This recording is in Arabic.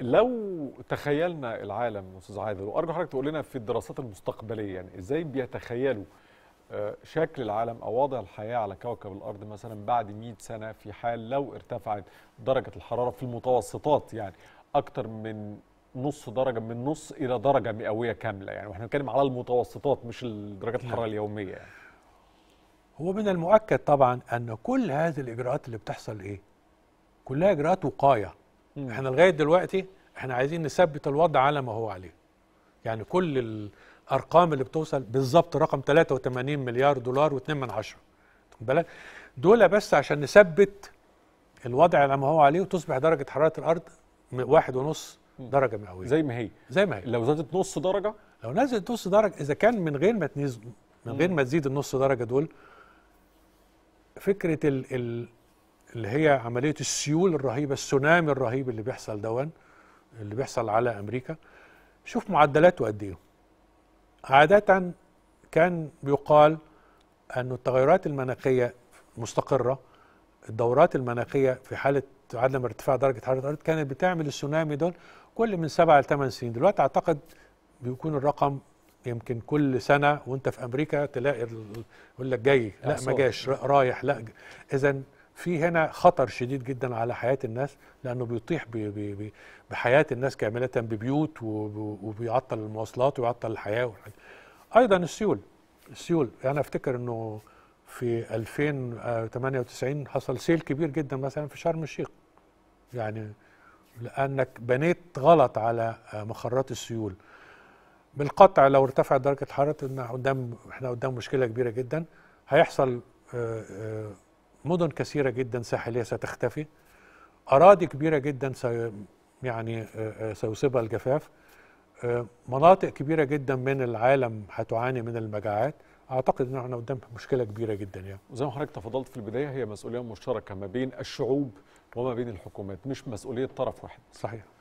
لو تخيلنا العالم استاذ عادل وارجو حضرتك تقول لنا في الدراسات المستقبليه يعني ازاي بيتخيلوا آه، شكل العالم او وضع الحياه على كوكب الارض مثلا بعد 100 سنه في حال لو ارتفعت درجه الحراره في المتوسطات يعني اكثر من نص درجه من نص الى درجه مئويه كامله يعني واحنا بنتكلم على المتوسطات مش درجات الحراره نعم. اليوميه يعني. هو من المؤكد طبعا ان كل هذه الاجراءات اللي بتحصل ايه كلها اجراءات وقايه مم. احنا لغايه دلوقتي احنا عايزين نثبت الوضع على ما هو عليه يعني كل الارقام اللي بتوصل بالظبط رقم 83 مليار دولار و2 من عشرة بالك دول بس عشان نثبت الوضع على ما هو عليه وتصبح درجه حراره الارض واحد ونص درجه مئويه زي ما هي زي ما هي لو زادت نص درجه لو نزلت نص درجه اذا كان من غير ما تنزل من غير ما تزيد النص درجه دول فكره ال ال اللي هي عمليه السيول الرهيبه السونامي الرهيب اللي بيحصل دون اللي بيحصل على امريكا شوف معدلاته قد ايه عاده كان بيقال أن التغيرات المناخيه مستقره الدورات المناخيه في حاله عدم ارتفاع درجه حراره الارض كانت بتعمل السونامي دول كل من سبعة ل 8 سنين دلوقتي اعتقد بيكون الرقم يمكن كل سنه وانت في امريكا تلاقي يقول لك جاي لا ما جاش رايح لا اذا في هنا خطر شديد جدا على حياة الناس لأنه بيطيح بحياة الناس كاملة ببيوت وبيعطل المواصلات ويعطل الحياة والحاجة. أيضا السيول السيول أنا يعني أفتكر أنه في 2098 حصل سيل كبير جدا مثلا في شرم الشيخ يعني لأنك بنيت غلط على مخرات السيول بالقطع لو ارتفعت درجة حرارة قدام احنا قدام مشكلة كبيرة جدا هيحصل آآ آه، آآ آه، مدن كثيرة جدا ساحلية ستختفي أراضي كبيرة جدا سي يعني آه، آه، سيصيبها الجفاف آه، مناطق كبيرة جدا من العالم هتعاني من المجاعات اعتقد ان احنا قدام مشكله كبيره جدا يعني وزي ما حضرتك تفضلت في البدايه هي مسؤوليه مشتركه ما بين الشعوب وما بين الحكومات مش مسؤوليه طرف واحد صحيح